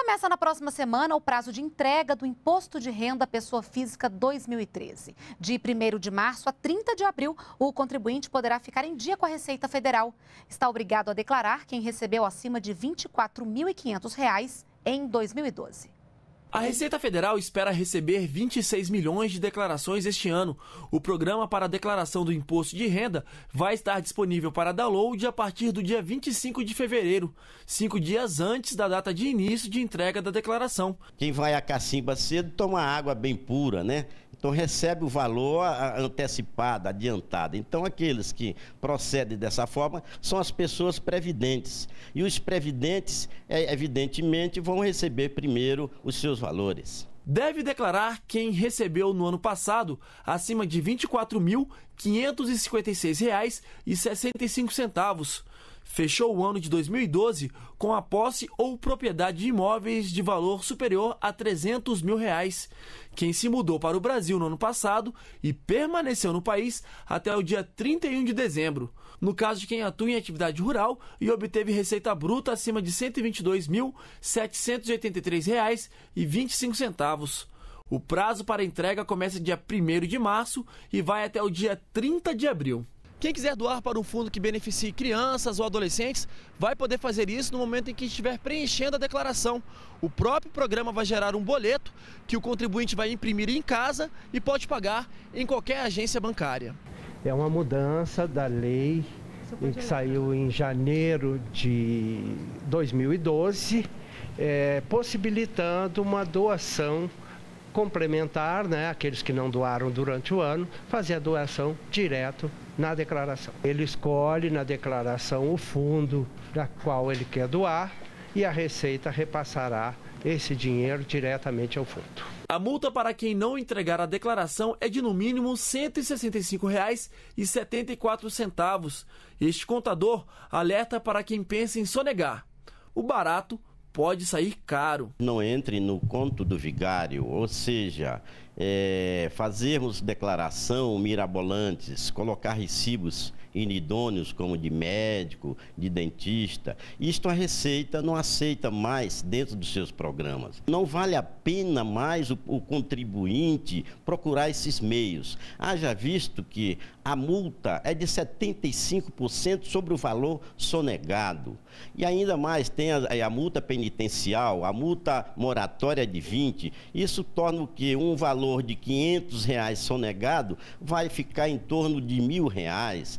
Começa na próxima semana o prazo de entrega do Imposto de Renda Pessoa Física 2013. De 1 de março a 30 de abril, o contribuinte poderá ficar em dia com a Receita Federal. Está obrigado a declarar quem recebeu acima de R$ 24.500 em 2012. A Receita Federal espera receber 26 milhões de declarações este ano. O programa para a declaração do imposto de renda vai estar disponível para download a partir do dia 25 de fevereiro, cinco dias antes da data de início de entrega da declaração. Quem vai a cacimba cedo toma água bem pura, né? Então recebe o valor antecipado, adiantado. Então aqueles que procedem dessa forma são as pessoas previdentes. E os previdentes, é, evidentemente, vão receber primeiro os seus valores. Deve declarar quem recebeu no ano passado acima de R$ 24.556,65 fechou o ano de 2012 com a posse ou propriedade de imóveis de valor superior a 300 mil reais. Quem se mudou para o Brasil no ano passado e permaneceu no país até o dia 31 de dezembro. No caso de quem atua em atividade rural e obteve receita bruta acima de R$ 122.783,25. O prazo para entrega começa dia 1 de março e vai até o dia 30 de abril. Quem quiser doar para um fundo que beneficie crianças ou adolescentes, vai poder fazer isso no momento em que estiver preenchendo a declaração. O próprio programa vai gerar um boleto que o contribuinte vai imprimir em casa e pode pagar em qualquer agência bancária. É uma mudança da lei que saiu em janeiro de 2012, é, possibilitando uma doação complementar, né, aqueles que não doaram durante o ano, fazer a doação direto na declaração. Ele escolhe na declaração o fundo da qual ele quer doar e a Receita repassará esse dinheiro diretamente ao fundo. A multa para quem não entregar a declaração é de no mínimo R$ 165,74. Este contador alerta para quem pensa em sonegar. O barato pode sair caro. Não entre no conto do vigário, ou seja, é, fazermos declaração mirabolantes, colocar recibos inidôneos como de médico, de dentista. Isto a Receita não aceita mais dentro dos seus programas. Não vale a pena mais o, o contribuinte procurar esses meios. Haja visto que a multa é de 75% sobre o valor sonegado. E ainda mais tem a, a multa penitencial, a multa moratória de 20%. Isso torna o que um valor valor de 500 reais sonegado vai ficar em torno de mil reais.